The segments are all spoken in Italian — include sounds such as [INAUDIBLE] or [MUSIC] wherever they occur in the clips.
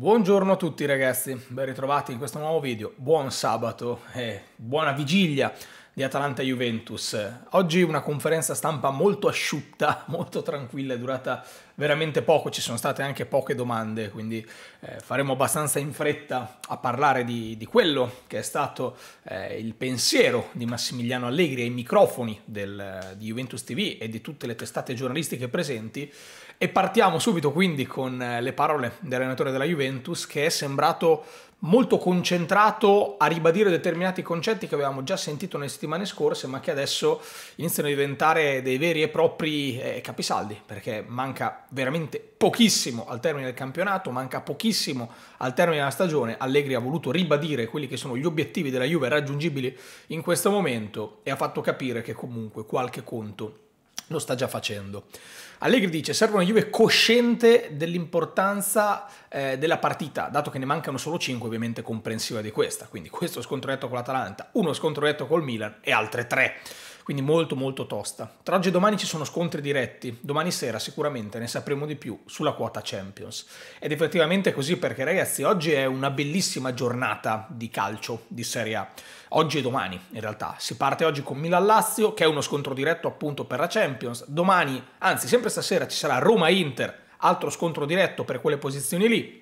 Buongiorno a tutti ragazzi, ben ritrovati in questo nuovo video, buon sabato e buona vigilia di Atalanta Juventus. Oggi una conferenza stampa molto asciutta, [LAUGHS] molto tranquilla, è durata veramente poco, ci sono state anche poche domande, quindi eh, faremo abbastanza in fretta a parlare di, di quello che è stato eh, il pensiero di Massimiliano Allegri ai microfoni del, di Juventus TV e di tutte le testate giornalistiche presenti e partiamo subito quindi con eh, le parole dell'allenatore della Juventus che è sembrato molto concentrato a ribadire determinati concetti che avevamo già sentito nelle settimane scorse, ma che adesso iniziano a diventare dei veri e propri eh, capisaldi, perché manca veramente pochissimo al termine del campionato, manca pochissimo al termine della stagione. Allegri ha voluto ribadire quelli che sono gli obiettivi della Juve raggiungibili in questo momento e ha fatto capire che comunque qualche conto lo sta già facendo. Allegri dice: serve una Juve cosciente dell'importanza eh, della partita, dato che ne mancano solo 5, ovviamente comprensiva di questa. Quindi questo scontro retto con l'Atalanta, uno scontro retto col Milan e altre tre. Quindi molto molto tosta. Tra oggi e domani ci sono scontri diretti, domani sera sicuramente ne sapremo di più sulla quota Champions. Ed effettivamente è così perché ragazzi oggi è una bellissima giornata di calcio di Serie A oggi e domani in realtà. Si parte oggi con Milan-Lazio, che è uno scontro diretto appunto per la Champions. Domani, anzi sempre stasera, ci sarà Roma-Inter, altro scontro diretto per quelle posizioni lì.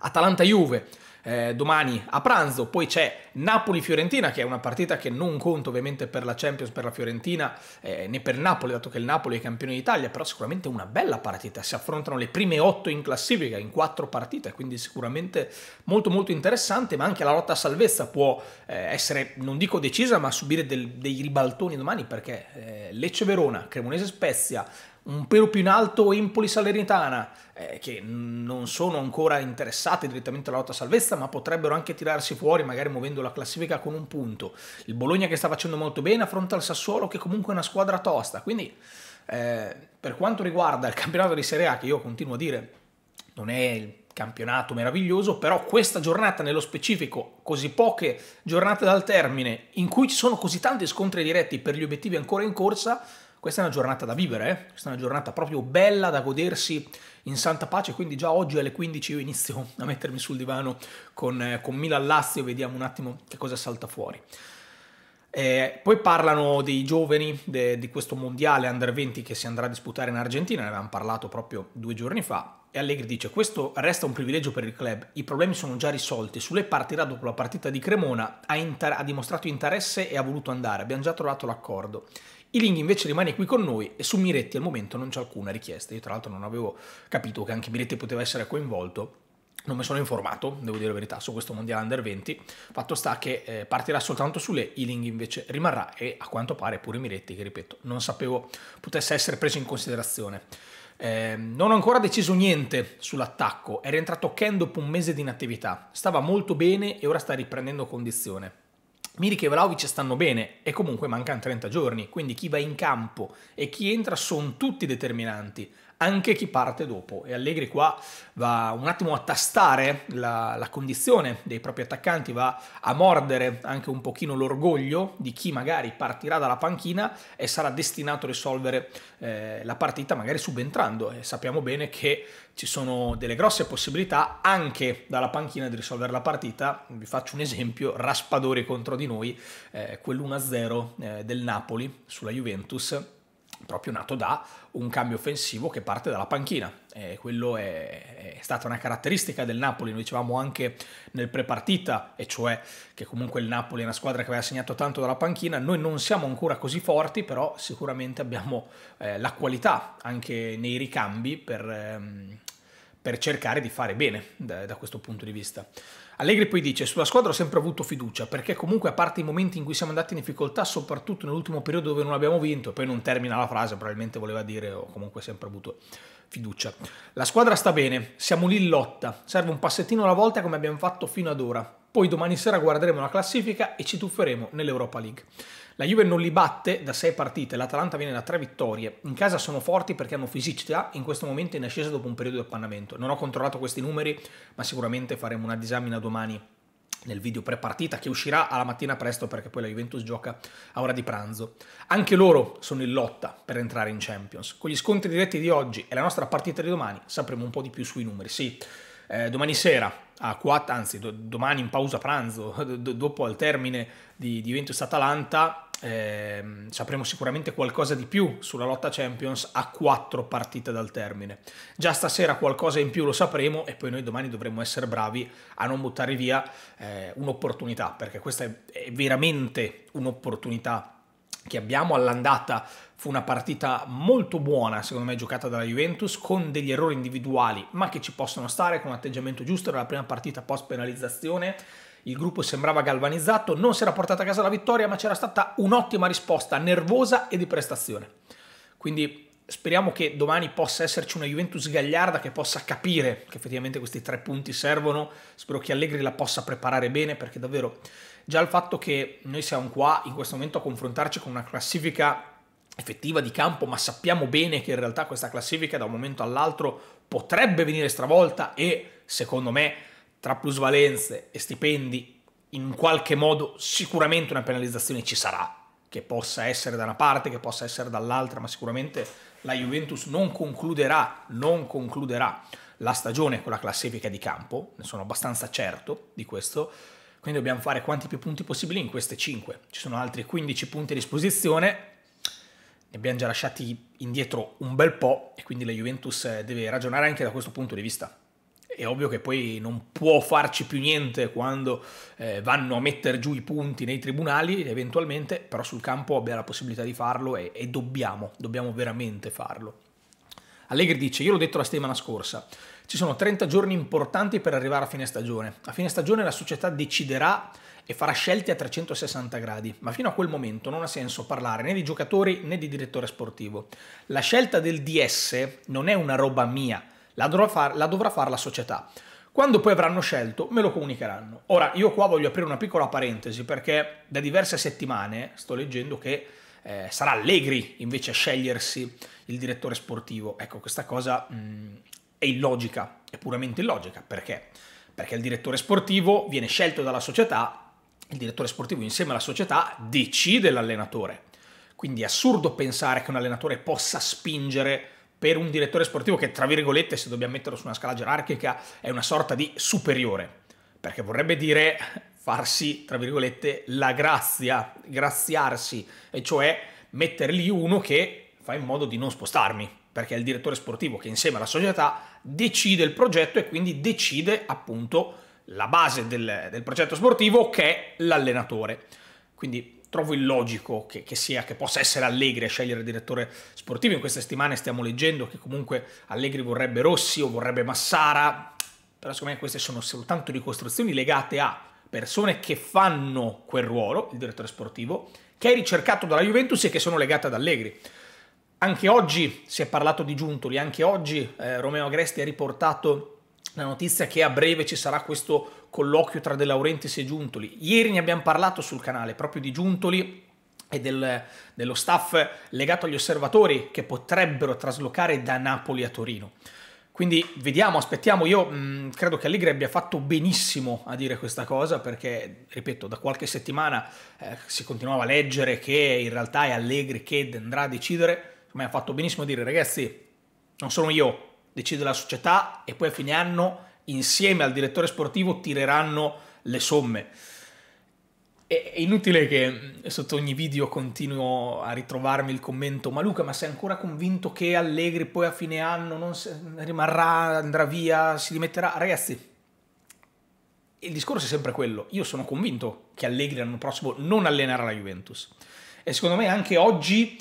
Atalanta-Juve eh, domani a pranzo, poi c'è Napoli-Fiorentina che è una partita che non conto ovviamente per la Champions, per la Fiorentina eh, né per Napoli dato che il Napoli è campione d'Italia, però sicuramente una bella partita, si affrontano le prime otto in classifica in quattro partite, quindi sicuramente molto molto interessante, ma anche la lotta a salvezza può eh, essere, non dico decisa, ma subire del, dei ribaltoni domani perché eh, Lecce-Verona, Cremonese-Spezia, un pelo più in alto Empoli-Salernitana, eh, che non sono ancora interessate direttamente alla lotta salvezza, ma potrebbero anche tirarsi fuori, magari muovendo la classifica con un punto. Il Bologna che sta facendo molto bene affronta il Sassuolo, che comunque è una squadra tosta. Quindi, eh, per quanto riguarda il campionato di Serie A, che io continuo a dire non è il campionato meraviglioso, però questa giornata nello specifico, così poche giornate dal termine, in cui ci sono così tanti scontri diretti per gli obiettivi ancora in corsa, questa è una giornata da vivere, eh? questa è una giornata proprio bella da godersi in santa pace, quindi già oggi alle 15 io inizio a mettermi sul divano con, eh, con Milan Lazio vediamo un attimo che cosa salta fuori. Eh, poi parlano dei giovani de, di questo mondiale under 20 che si andrà a disputare in Argentina, ne avevamo parlato proprio due giorni fa. E Allegri dice: Questo resta un privilegio per il club. I problemi sono già risolti. Sulle partirà dopo la partita di Cremona. Ha, inter- ha dimostrato interesse e ha voluto andare. Abbiamo già trovato l'accordo. Iling invece rimane qui con noi e su Miretti al momento non c'è alcuna richiesta. Io tra l'altro non avevo capito che anche Miretti poteva essere coinvolto. Non mi sono informato, devo dire la verità, su questo mondiale under 20. Fatto sta che eh, partirà soltanto sulle, Ealing invece rimarrà e a quanto pare pure Miretti, che ripeto, non sapevo potesse essere preso in considerazione. Eh, non ho ancora deciso niente sull'attacco, è rientrato Ken dopo un mese di inattività, stava molto bene e ora sta riprendendo condizione. Milik e Vlaovic stanno bene e comunque mancano 30 giorni, quindi chi va in campo e chi entra sono tutti determinanti anche chi parte dopo. E Allegri qua va un attimo a tastare la, la condizione dei propri attaccanti, va a mordere anche un pochino l'orgoglio di chi magari partirà dalla panchina e sarà destinato a risolvere eh, la partita magari subentrando. E sappiamo bene che ci sono delle grosse possibilità anche dalla panchina di risolvere la partita. Vi faccio un esempio, Raspadori contro di noi, eh, quell'1-0 eh, del Napoli sulla Juventus proprio nato da un cambio offensivo che parte dalla panchina. Eh, quello è, è, stata una caratteristica del Napoli, lo dicevamo anche nel prepartita, e cioè che comunque il Napoli è una squadra che aveva segnato tanto dalla panchina, noi non siamo ancora così forti, però sicuramente abbiamo eh, la qualità anche nei ricambi per, ehm, per cercare di fare bene da, da questo punto di vista. Allegri poi dice sulla squadra ho sempre avuto fiducia perché comunque a parte i momenti in cui siamo andati in difficoltà, soprattutto nell'ultimo periodo dove non abbiamo vinto, poi non termina la frase, probabilmente voleva dire ho comunque sempre avuto fiducia. La squadra sta bene, siamo lì in lotta, serve un passettino alla volta come abbiamo fatto fino ad ora. Poi domani sera guarderemo la classifica e ci tufferemo nell'Europa League. La Juve non li batte da sei partite, l'Atalanta viene da tre vittorie. In casa sono forti perché hanno fisicità in questo momento in ascesa dopo un periodo di appannamento. Non ho controllato questi numeri, ma sicuramente faremo una disamina domani nel video pre-partita che uscirà alla mattina presto perché poi la Juventus gioca a ora di pranzo. Anche loro sono in lotta per entrare in Champions. Con gli scontri diretti di oggi e la nostra partita di domani sapremo un po' di più sui numeri. Sì, eh, domani sera a 4, anzi do, domani in pausa pranzo, [LAUGHS] do, dopo al termine di, di Juventus-Atalanta, eh, sapremo sicuramente qualcosa di più sulla lotta Champions a 4 partite dal termine. Già stasera qualcosa in più lo sapremo e poi noi domani dovremo essere bravi a non buttare via eh, un'opportunità, perché questa è, è veramente un'opportunità che abbiamo all'andata Fu una partita molto buona, secondo me, giocata dalla Juventus, con degli errori individuali, ma che ci possono stare, con un atteggiamento giusto. Era la prima partita post penalizzazione. Il gruppo sembrava galvanizzato, non si era portata a casa la vittoria, ma c'era stata un'ottima risposta nervosa e di prestazione. Quindi speriamo che domani possa esserci una Juventus gagliarda che possa capire che effettivamente questi tre punti servono. Spero che Allegri la possa preparare bene, perché davvero già il fatto che noi siamo qua in questo momento a confrontarci con una classifica effettiva di campo, ma sappiamo bene che in realtà questa classifica da un momento all'altro potrebbe venire stravolta e secondo me tra plusvalenze e stipendi in qualche modo sicuramente una penalizzazione ci sarà, che possa essere da una parte, che possa essere dall'altra, ma sicuramente la Juventus non concluderà, non concluderà la stagione con la classifica di campo, ne sono abbastanza certo di questo, quindi dobbiamo fare quanti più punti possibili in queste 5. Ci sono altri 15 punti a disposizione, ne abbiamo già lasciati indietro un bel po' e quindi la Juventus eh, deve ragionare anche da questo punto di vista. È ovvio che poi non può farci più niente quando eh, vanno a mettere giù i punti nei tribunali, eventualmente, però sul campo abbia la possibilità di farlo e, e dobbiamo, dobbiamo veramente farlo. Allegri dice, io l'ho detto la settimana scorsa, ci sono 30 giorni importanti per arrivare a fine stagione. A fine stagione la società deciderà e farà scelte a 360 gradi, ma fino a quel momento non ha senso parlare né di giocatori né di direttore sportivo. La scelta del DS non è una roba mia, la dovrà, far, la dovrà fare la società. Quando poi avranno scelto me lo comunicheranno. Ora, io qua voglio aprire una piccola parentesi perché da diverse settimane sto leggendo che eh, sarà Allegri invece a scegliersi il direttore sportivo. Ecco, questa cosa mh, mm, è illogica, è puramente illogica, perché? Perché il direttore sportivo viene scelto dalla società, il direttore sportivo insieme alla società decide l'allenatore. Quindi è assurdo pensare che un allenatore possa spingere per un direttore sportivo che, tra virgolette, se dobbiamo metterlo su una scala gerarchica, è una sorta di superiore, perché vorrebbe dire farsi, tra virgolette, la grazia, graziarsi, e cioè lì uno che fa in modo di non spostarmi, perché è il direttore sportivo che insieme alla società decide il progetto e quindi decide appunto la base del, del progetto sportivo che è l'allenatore. Quindi trovo illogico che, che, sia, che possa essere Allegri a scegliere il direttore sportivo. In queste settimane stiamo leggendo che comunque Allegri vorrebbe Rossi o vorrebbe Massara, però secondo me queste sono soltanto ricostruzioni legate a persone che fanno quel ruolo, il direttore sportivo, che è ricercato dalla Juventus e che sono legate ad Allegri. Anche oggi si è parlato di Giuntoli, anche oggi eh, Romeo Agresti ha riportato la notizia che a breve ci sarà questo colloquio tra De Laurentiis e Giuntoli. Ieri ne abbiamo parlato sul canale proprio di Giuntoli e del, dello staff legato agli osservatori che potrebbero traslocare da Napoli a Torino. Quindi vediamo, aspettiamo. Io mh, mm, credo che Allegri abbia fatto benissimo a dire questa cosa perché, ripeto, da qualche settimana eh, si continuava a leggere che in realtà è Allegri che andrà a decidere. Ma ha fatto benissimo a dire, ragazzi, non sono io, decide la società e poi a fine anno insieme al direttore sportivo tireranno le somme è inutile che mm, sotto ogni video continuo a ritrovarmi il commento ma Luca ma sei ancora convinto che Allegri poi a fine anno non rimarrà, andrà via, si dimetterà? Ragazzi, il discorso è sempre quello, io sono convinto che Allegri l'anno prossimo non allenerà la Juventus e secondo me anche oggi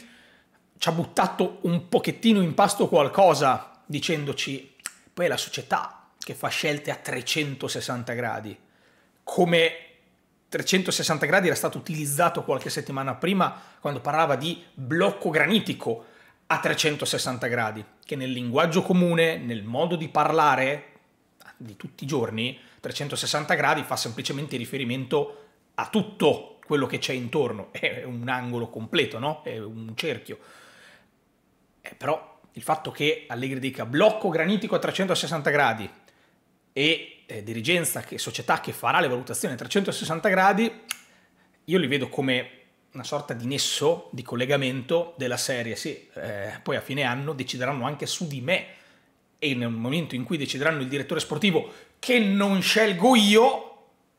ci ha buttato un pochettino in pasto qualcosa dicendoci poi è la società che fa scelte a 360 gradi come 360 gradi era stato utilizzato qualche settimana prima quando parlava di blocco granitico a 360 gradi, che nel linguaggio comune, nel modo di parlare di tutti i giorni, 360 gradi fa semplicemente riferimento a tutto quello che c'è intorno, [LAUGHS] è un angolo completo, no? È un cerchio. Eh, però il fatto che Allegri dica blocco granitico a 360 gradi e eh, dirigenza, che, società che farà le valutazioni a 360 gradi, io li vedo come una sorta di nesso, di collegamento della serie. Sì, eh, poi a fine anno decideranno anche su di me e nel momento in cui decideranno il direttore sportivo che non scelgo io,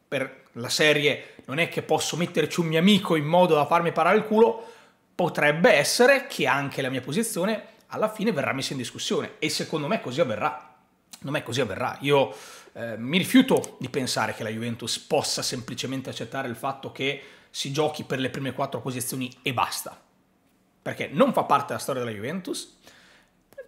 per la serie non è che posso metterci un mio amico in modo da farmi parare il culo, potrebbe essere che anche la mia posizione alla fine verrà messa in discussione e secondo me così avverrà. Non è così avverrà. Io eh, mi rifiuto di pensare che la Juventus possa semplicemente accettare il fatto che si giochi per le prime quattro posizioni e basta. Perché non fa parte della storia della Juventus,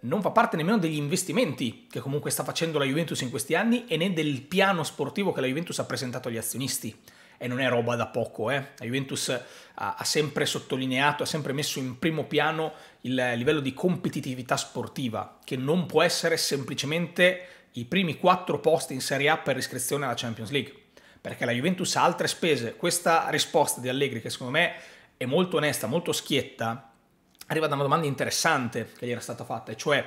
non fa parte nemmeno degli investimenti che comunque sta facendo la Juventus in questi anni e né del piano sportivo che la Juventus ha presentato agli azionisti. E non è roba da poco, eh. La Juventus ha, ha sempre sottolineato, ha sempre messo in primo piano il livello di competitività sportiva, che non può essere semplicemente i primi quattro posti in Serie A per iscrizione alla Champions League, perché la Juventus ha altre spese. Questa risposta di Allegri, che secondo me è molto onesta, molto schietta, arriva da una domanda interessante che gli era stata fatta, e cioè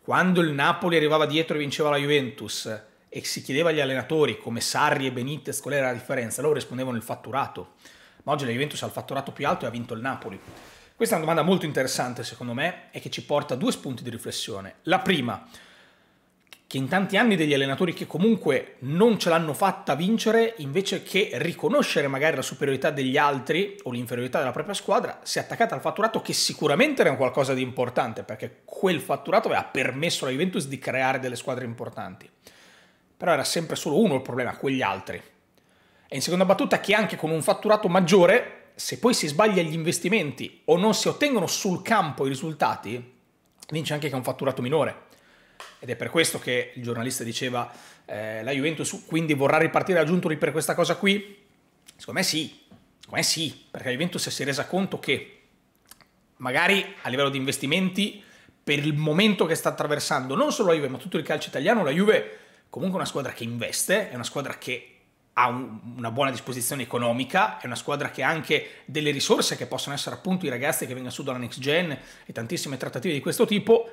quando il Napoli arrivava dietro e vinceva la Juventus e si chiedeva agli allenatori come Sarri e Benitez qual era la differenza, loro rispondevano il fatturato. Ma oggi la Juventus ha il fatturato più alto e ha vinto il Napoli. Questa è una domanda molto interessante secondo me e che ci porta a due spunti di riflessione. La prima, che in tanti anni degli allenatori che comunque non ce l'hanno fatta vincere, invece che riconoscere magari la superiorità degli altri o l'inferiorità della propria squadra, si è attaccata al fatturato che sicuramente era qualcosa di importante, perché quel fatturato aveva permesso alla Juventus di creare delle squadre importanti. Però era sempre solo uno il problema, quegli altri. E in seconda battuta che anche con un fatturato maggiore se poi si sbaglia gli investimenti o non si ottengono sul campo i risultati, vince anche che ha un fatturato minore. Ed è per questo che il giornalista diceva eh, la Juventus quindi vorrà ripartire da Giuntoli per questa cosa qui? Secondo me sì, secondo me sì, perché la Juventus si è resa conto che magari a livello di investimenti per il momento che sta attraversando non solo la Juve ma tutto il calcio italiano, la Juve comunque è una squadra che investe, è una squadra che ha un, una buona disposizione economica, è una squadra che ha anche delle risorse che possono essere appunto i ragazzi che vengono su dalla next gen e tantissime trattative di questo tipo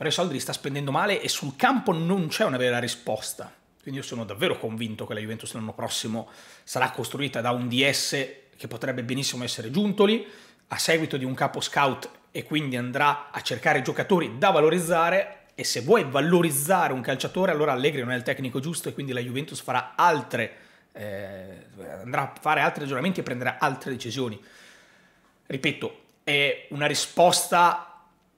però i soldi li sta spendendo male e sul campo non c'è una vera risposta. Quindi io sono davvero convinto che la Juventus l'anno prossimo sarà costruita da un DS che potrebbe benissimo essere Giuntoli, a seguito di un capo scout e quindi andrà a cercare giocatori da valorizzare e se vuoi valorizzare un calciatore allora Allegri non è il tecnico giusto e quindi la Juventus farà altre eh, andrà a fare altri ragionamenti e prenderà altre decisioni ripeto è una risposta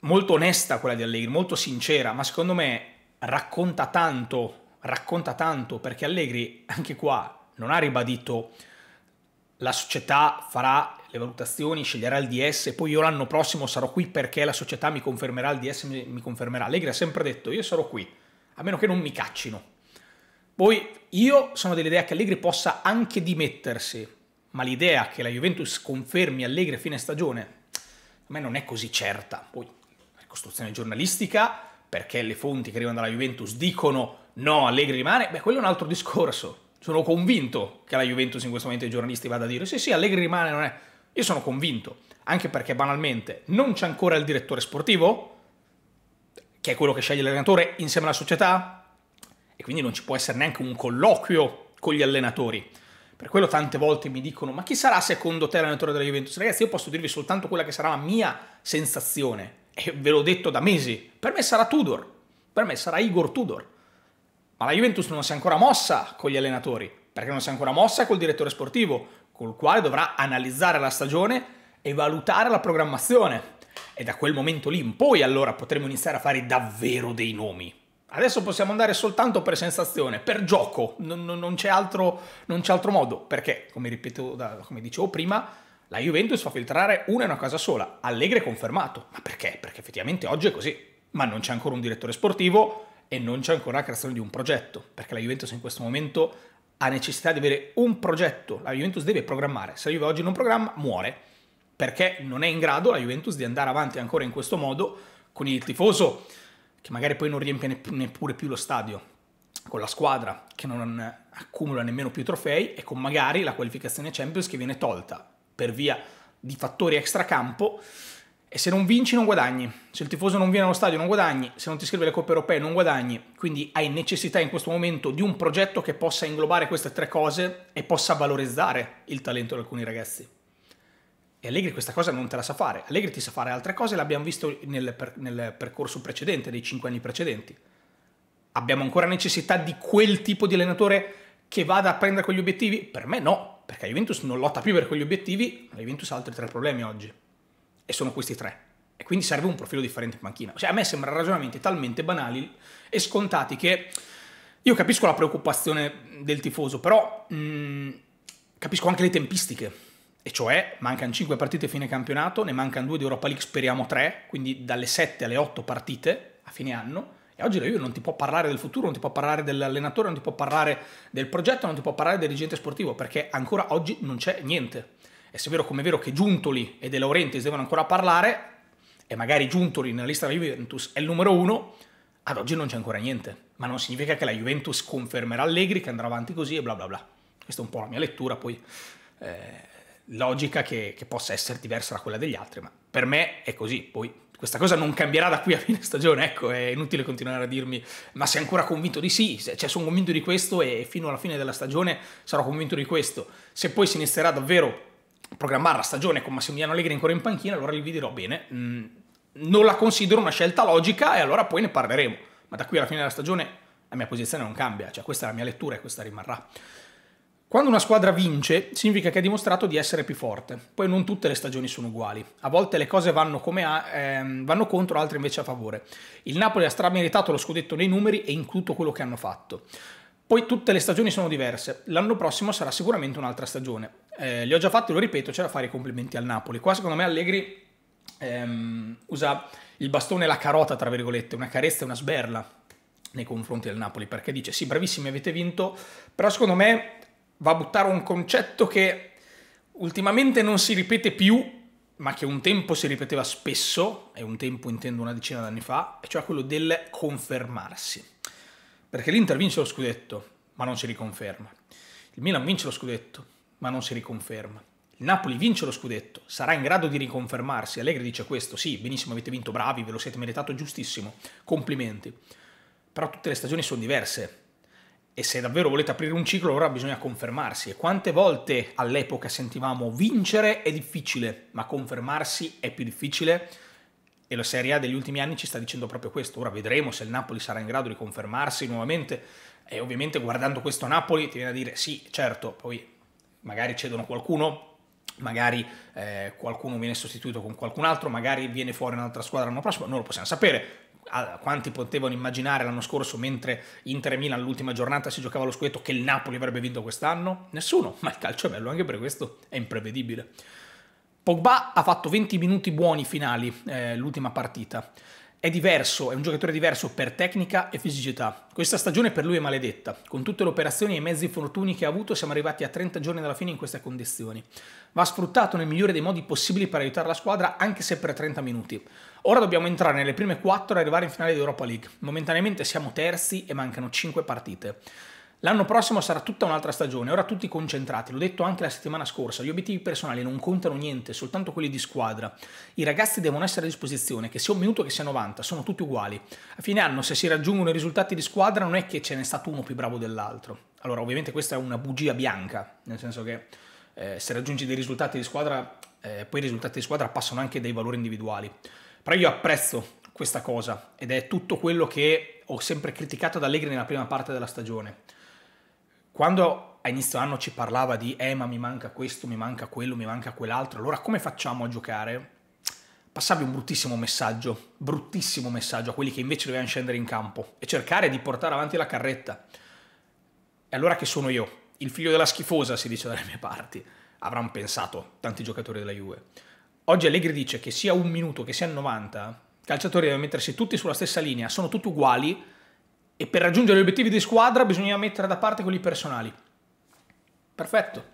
molto onesta quella di Allegri, molto sincera, ma secondo me racconta tanto, racconta tanto perché Allegri anche qua non ha ribadito la società farà le valutazioni, sceglierà il DS, poi io l'anno prossimo sarò qui perché la società mi confermerà, il DS mi, mi confermerà. Allegri ha sempre detto io sarò qui, a meno che non mi caccino. Poi io sono dell'idea che Allegri possa anche dimettersi, ma l'idea che la Juventus confermi Allegri a fine stagione a me non è così certa. Poi costruzione giornalistica, perché le fonti che arrivano dalla Juventus dicono no, Allegri rimane, beh, quello è un altro discorso. Sono convinto che la Juventus in questo momento i giornalisti vada a dire sì, sì, Allegri rimane, non è. Io sono convinto, anche perché banalmente non c'è ancora il direttore sportivo, che è quello che sceglie l'allenatore insieme alla società, e quindi non ci può essere neanche un colloquio con gli allenatori. Per quello tante volte mi dicono, ma chi sarà secondo te l'allenatore della Juventus? Ragazzi, io posso dirvi soltanto quella che sarà la mia sensazione, e ve l'ho detto da mesi, per me sarà Tudor, per me sarà Igor Tudor. Ma la Juventus non si è ancora mossa con gli allenatori, perché non si è ancora mossa col direttore sportivo, col quale dovrà analizzare la stagione e valutare la programmazione. E da quel momento lì in poi allora potremo iniziare a fare davvero dei nomi. Adesso possiamo andare soltanto per sensazione, per gioco, non, non, non, c'è, altro, non c'è, altro, modo, perché, come, ripeto, come dicevo prima, la Juventus fa filtrare una e una cosa sola, Allegri è confermato. Ma perché? Perché effettivamente oggi è così. Ma non c'è ancora un direttore sportivo e non c'è ancora la creazione di un progetto, perché la Juventus in questo momento ha necessità di avere un progetto. La Juventus deve programmare. Se la Juve oggi non programma, muore. Perché non è in grado la Juventus di andare avanti ancora in questo modo con il tifoso che magari poi non riempie neppure più lo stadio, con la squadra che non accumula nemmeno più trofei e con magari la qualificazione Champions che viene tolta per via di fattori extracampo. E se non vinci non guadagni, se il tifoso non viene allo stadio non guadagni, se non ti scrive le coppe europee non guadagni, quindi hai necessità in questo momento di un progetto che possa inglobare queste tre cose e possa valorizzare il talento di alcuni ragazzi. E Allegri questa cosa non te la sa fare, Allegri ti sa fare altre cose, l'abbiamo visto nel, per, nel percorso precedente, nei cinque anni precedenti. Abbiamo ancora necessità di quel tipo di allenatore che vada a prendere quegli obiettivi? Per me no, perché la Juventus non lotta più per quegli obiettivi, la Juventus ha altri tre problemi oggi. E sono questi tre. E quindi serve un profilo differente in panchina. Cioè, a me sembrano ragionamenti talmente banali e scontati che io capisco la preoccupazione del tifoso, però mh, mm, capisco anche le tempistiche. E cioè, mancano 5 partite a fine campionato, ne mancano 2 di Europa League, speriamo 3, quindi dalle 7 alle 8 partite a fine anno oggi la Juve non ti può parlare del futuro, non ti può parlare dell'allenatore, non ti può parlare del progetto, non ti può parlare del dirigente sportivo, perché ancora oggi non c'è niente. E se è vero come è vero che Giuntoli e De Laurentiis devono ancora parlare, e magari Giuntoli nella lista della Juventus è il numero uno, ad oggi non c'è ancora niente. Ma non significa che la Juventus confermerà Allegri, che andrà avanti così e bla bla bla. Questa è un po' la mia lettura, poi eh, logica che, che possa essere diversa da quella degli altri, ma per me è così. Poi questa cosa non cambierà da qui a fine stagione, ecco, è inutile continuare a dirmi ma sei ancora convinto di sì, cioè sono convinto di questo e fino alla fine della stagione sarò convinto di questo. Se poi si inizierà davvero a programmare la stagione con Massimiliano Allegri ancora in panchina, allora vi dirò bene, mh, mm, non la considero una scelta logica e allora poi ne parleremo, ma da qui alla fine della stagione la mia posizione non cambia, cioè questa è la mia lettura e questa rimarrà. Quando una squadra vince, significa che ha dimostrato di essere più forte. Poi non tutte le stagioni sono uguali. A volte le cose vanno, a, ehm, vanno contro, altre invece a favore. Il Napoli ha strameritato lo scudetto nei numeri e in tutto quello che hanno fatto. Poi tutte le stagioni sono diverse. L'anno prossimo sarà sicuramente un'altra stagione. Eh, li ho già fatti, lo ripeto, c'è da fare i complimenti al Napoli. Qua secondo me Allegri ehm, usa il bastone e la carota, tra virgolette, una carezza e una sberla nei confronti del Napoli, perché dice sì, bravissimi, avete vinto, però secondo me va a buttare un concetto che ultimamente non si ripete più, ma che un tempo si ripeteva spesso, e un tempo intendo una decina d'anni fa, e cioè quello del confermarsi. Perché l'Inter vince lo scudetto, ma non si riconferma. Il Milan vince lo scudetto, ma non si riconferma. Il Napoli vince lo scudetto, sarà in grado di riconfermarsi. Allegri dice questo, sì, benissimo, avete vinto, bravi, ve lo siete meritato, giustissimo, complimenti. Però tutte le stagioni sono diverse, e se davvero volete aprire un ciclo, ora bisogna confermarsi. E quante volte all'epoca sentivamo vincere è difficile, ma confermarsi è più difficile? E la Serie A degli ultimi anni ci sta dicendo proprio questo. Ora vedremo se il Napoli sarà in grado di confermarsi nuovamente. E ovviamente guardando questo Napoli ti viene a dire sì, certo, poi magari cedono qualcuno, magari eh, qualcuno viene sostituito con qualcun altro, magari viene fuori un'altra squadra l'anno prossimo, non lo possiamo sapere quanti potevano immaginare l'anno scorso mentre Inter e Milan all'ultima giornata si giocava lo scudetto che il Napoli avrebbe vinto quest'anno? Nessuno, ma il calcio è bello anche per questo, è imprevedibile. Pogba ha fatto 20 minuti buoni finali eh, l'ultima partita. È diverso, è un giocatore diverso per tecnica e fisicità. Questa stagione per lui è maledetta. Con tutte le operazioni e i mezzi fortuni che ha avuto siamo arrivati a 30 giorni dalla fine in queste condizioni. Va sfruttato nel migliore dei modi possibili per aiutare la squadra anche se per 30 minuti. Ora dobbiamo entrare nelle prime 4 e arrivare in finale di Europa League. Momentaneamente siamo terzi e mancano 5 partite. L'anno prossimo sarà tutta un'altra stagione, ora tutti concentrati, l'ho detto anche la settimana scorsa, gli obiettivi personali non contano niente, soltanto quelli di squadra. I ragazzi devono essere a disposizione, che sia un minuto che sia 90, sono tutti uguali. A fine anno se si raggiungono i risultati di squadra non è che ce n'è stato uno più bravo dell'altro. Allora ovviamente questa è una bugia bianca, nel senso che eh, se raggiungi dei risultati di squadra, eh, poi i risultati di squadra passano anche dai valori individuali. Però io apprezzo questa cosa ed è tutto quello che ho sempre criticato da Allegri nella prima parte della stagione quando a inizio anno ci parlava di eh ma mi manca questo, mi manca quello, mi manca quell'altro, allora come facciamo a giocare? Passavi un bruttissimo messaggio, bruttissimo messaggio a quelli che invece dovevano scendere in campo e cercare di portare avanti la carretta. E allora che sono io? Il figlio della schifosa, si dice dalle mie parti, avranno pensato tanti giocatori della Juve. Oggi Allegri dice che sia un minuto che sia il 90, calciatori devono mettersi tutti sulla stessa linea, sono tutti uguali e per raggiungere gli obiettivi di squadra bisogna mettere da parte quelli personali. Perfetto.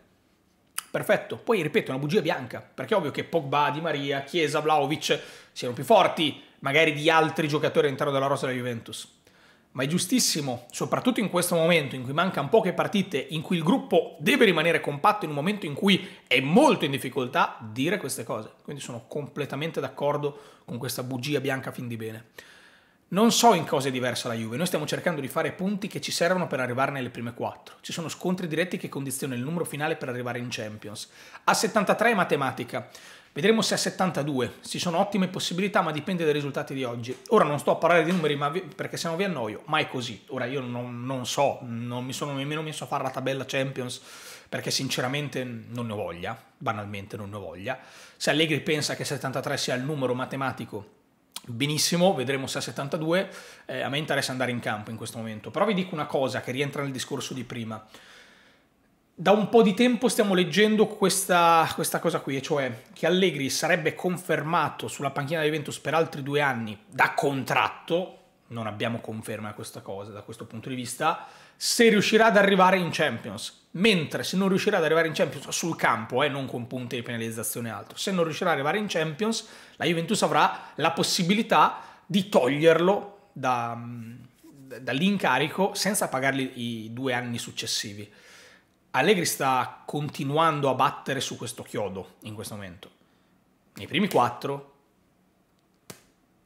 Perfetto. Poi ripeto, è una bugia bianca, perché è ovvio che Pogba, Di Maria, Chiesa, Vlaovic siano più forti magari di altri giocatori all'interno della rosa della Juventus. Ma è giustissimo, soprattutto in questo momento in cui mancano poche partite, in cui il gruppo deve rimanere compatto in un momento in cui è molto in difficoltà, dire queste cose. Quindi sono completamente d'accordo con questa bugia bianca fin di bene. Non so in cosa è diversa la Juve, noi stiamo cercando di fare punti che ci servono per arrivare nelle prime quattro. Ci sono scontri diretti che condizionano il numero finale per arrivare in Champions. A 73 è matematica, vedremo se a 72. Ci sono ottime possibilità, ma dipende dai risultati di oggi. Ora non sto a parlare di numeri vi, perché no vi annoio, ma è così. Ora io non, non so, non mi sono nemmeno messo a fare la tabella Champions perché sinceramente non ne ho voglia, banalmente non ne ho voglia. Se Allegri pensa che 73 sia il numero matematico Benissimo, vedremo se a 72, eh, a me interessa andare in campo in questo momento, però vi dico una cosa che rientra nel discorso di prima. Da un po' di tempo stiamo leggendo questa, questa cosa qui, e cioè che Allegri sarebbe confermato sulla panchina di Juventus per altri due anni da contratto, non abbiamo conferma a questa cosa da questo punto di vista, se riuscirà ad arrivare in Champions mentre se non riuscirà ad arrivare in Champions sul campo, eh, non con punti di penalizzazione e altro, se non riuscirà ad arrivare in Champions, la Juventus avrà la possibilità di toglierlo da, mm, dall'incarico senza pagargli i due anni successivi. Allegri sta continuando a battere su questo chiodo in questo momento, nei primi quattro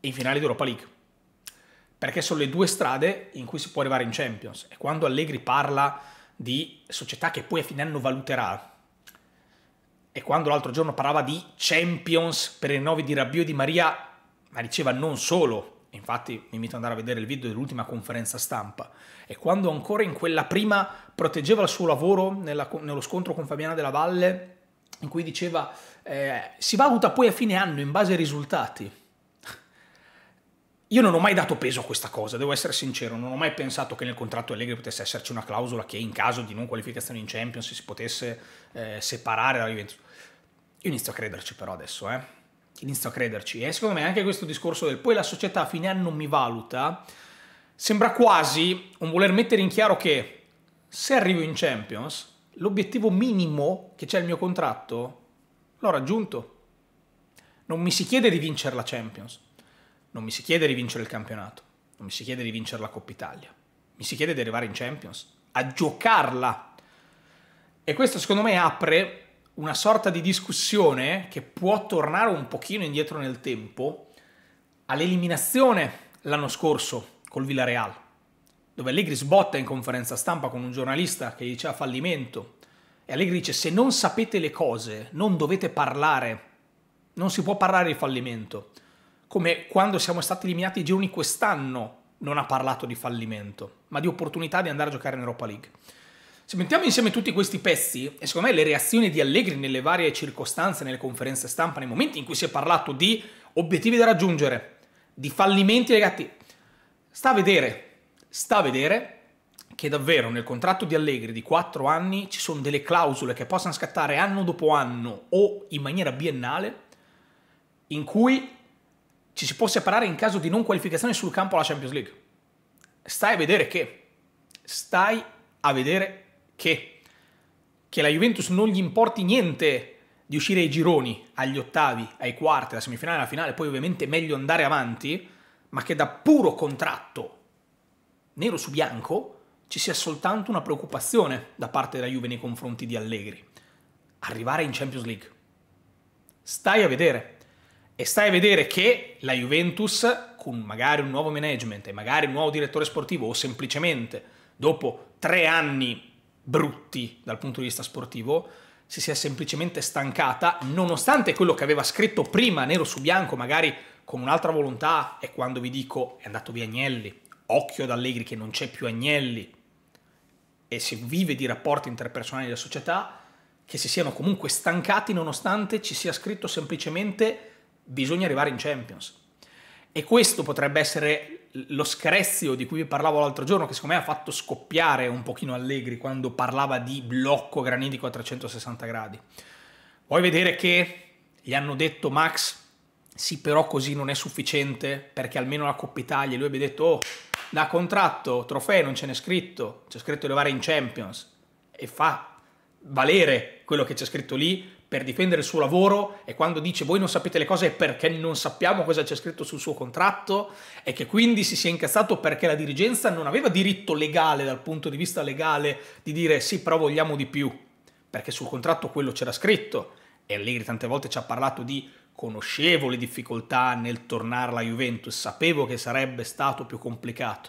e in finale d'Europa League, perché sono le due strade in cui si può arrivare in Champions e quando Allegri parla di società che poi a fine anno valuterà. E quando l'altro giorno parlava di Champions per i rinnovi di Rabiot e di Maria, ma diceva non solo, infatti mi invito ad andare a vedere il video dell'ultima conferenza stampa, e quando ancora in quella prima proteggeva il suo lavoro nella, nello scontro con Fabiana della Valle, in cui diceva eh, si valuta poi a fine anno in base ai risultati. Io non ho mai dato peso a questa cosa, devo essere sincero, non ho mai pensato che nel contratto Allegri potesse esserci una clausola che in caso di non qualificazione in Champions si potesse eh, separare dalla Juventus. Io inizio a crederci però adesso, eh. Inizio a crederci. E secondo me anche questo discorso del poi la società a fine anno mi valuta sembra quasi un voler mettere in chiaro che se arrivo in Champions, l'obiettivo minimo che c'è il mio contratto l'ho raggiunto. Non mi si chiede di vincere la Champions non mi si chiede di vincere il campionato, non mi si chiede di vincere la Coppa Italia, mi si chiede di arrivare in Champions, a giocarla. E questo secondo me apre una sorta di discussione che può tornare un pochino indietro nel tempo all'eliminazione l'anno scorso col Villarreal, dove Allegri sbotta in conferenza stampa con un giornalista che gli diceva fallimento e Allegri dice se non sapete le cose non dovete parlare, non si può parlare di fallimento come quando siamo stati eliminati i gironi quest'anno non ha parlato di fallimento, ma di opportunità di andare a giocare in Europa League. Se mettiamo insieme tutti questi pezzi, e secondo me le reazioni di Allegri nelle varie circostanze, nelle conferenze stampa, nei momenti in cui si è parlato di obiettivi da raggiungere, di fallimenti legati, sta a vedere, sta a vedere che davvero nel contratto di Allegri di 4 anni ci sono delle clausole che possono scattare anno dopo anno o in maniera biennale in cui ci si può separare in caso di non qualificazione sul campo alla Champions League. Stai a vedere che. Stai a vedere che. Che la Juventus non gli importi niente di uscire ai gironi, agli ottavi, ai quarti, alla semifinale, alla finale, poi ovviamente meglio andare avanti, ma che da puro contratto nero su bianco ci sia soltanto una preoccupazione da parte della Juve nei confronti di Allegri. Arrivare in Champions League. Stai a vedere e stai a vedere che la Juventus, con magari un nuovo management e magari un nuovo direttore sportivo o semplicemente dopo tre anni brutti dal punto di vista sportivo, si sia semplicemente stancata, nonostante quello che aveva scritto prima nero su bianco, magari con un'altra volontà, è quando vi dico è andato via Agnelli, occhio ad Allegri che non c'è più Agnelli, e si vive di rapporti interpersonali della società, che si siano comunque stancati nonostante ci sia scritto semplicemente bisogna arrivare in Champions. E questo potrebbe essere lo screzio di cui vi parlavo l'altro giorno, che secondo me ha fatto scoppiare un pochino Allegri quando parlava di blocco granitico a 360 gradi. Vuoi vedere che gli hanno detto Max, sì però così non è sufficiente perché almeno la Coppa Italia, lui abbia detto oh, da contratto, trofei non ce n'è scritto, c'è scritto arrivare in Champions e fa valere quello che c'è scritto lì per difendere il suo lavoro e quando dice voi non sapete le cose è perché non sappiamo cosa c'è scritto sul suo contratto e che quindi si sia incazzato perché la dirigenza non aveva diritto legale dal punto di vista legale di dire sì però vogliamo di più perché sul contratto quello c'era scritto e Allegri tante volte ci ha parlato di conoscevo le difficoltà nel tornare alla Juventus, sapevo che sarebbe stato più complicato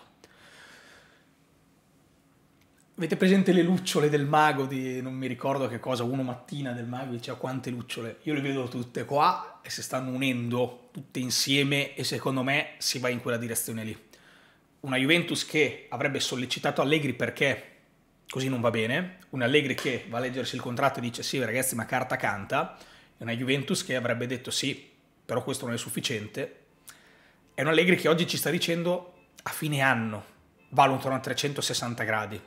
Avete presente le lucciole del mago di non mi ricordo che cosa, uno mattina del mago diceva ah, quante lucciole? Io le vedo tutte qua e si stanno unendo tutte insieme e secondo me si va in quella direzione lì. Una Juventus che avrebbe sollecitato Allegri perché così non va bene, un Allegri che va a leggersi il contratto e dice sì ragazzi ma carta canta, e una Juventus che avrebbe detto sì però questo non è sufficiente, è un Allegri che oggi ci sta dicendo a fine anno valuta a 360 gradi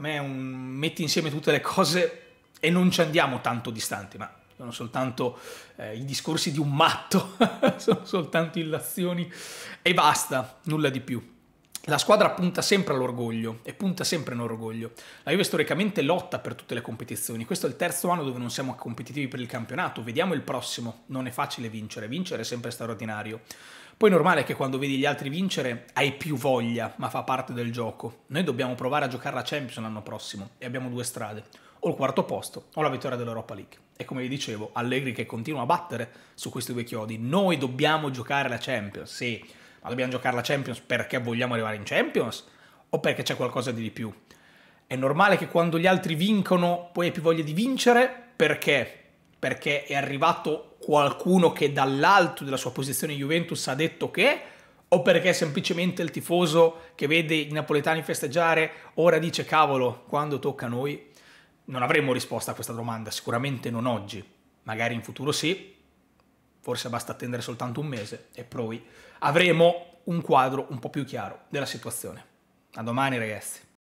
a me un, metti insieme tutte le cose e non ci andiamo tanto distanti, ma sono soltanto eh, i discorsi di un matto, [LAUGHS] sono soltanto illazioni e basta, nulla di più. La squadra punta sempre all'orgoglio e punta sempre all'orgoglio. La Juve storicamente lotta per tutte le competizioni. Questo è il terzo anno dove non siamo competitivi per il campionato. Vediamo il prossimo. Non è facile vincere. Vincere è sempre straordinario. Poi è normale che quando vedi gli altri vincere hai più voglia, ma fa parte del gioco. Noi dobbiamo provare a giocare la Champions l'anno prossimo e abbiamo due strade, o il quarto posto o la vittoria dell'Europa League. E come vi dicevo, Allegri che continua a battere su questi due chiodi, noi dobbiamo giocare la Champions, sì, ma dobbiamo giocare la Champions perché vogliamo arrivare in Champions o perché c'è qualcosa di più? È normale che quando gli altri vincono poi hai più voglia di vincere perché? Perché è arrivato qualcuno che dall'alto della sua posizione Juventus ha detto che o perché semplicemente il tifoso che vede i napoletani festeggiare ora dice cavolo, quando tocca a noi? Non avremo risposta a questa domanda, sicuramente non oggi, magari in futuro sì, forse basta attendere soltanto un mese e poi avremo un quadro un po' più chiaro della situazione. A domani ragazzi.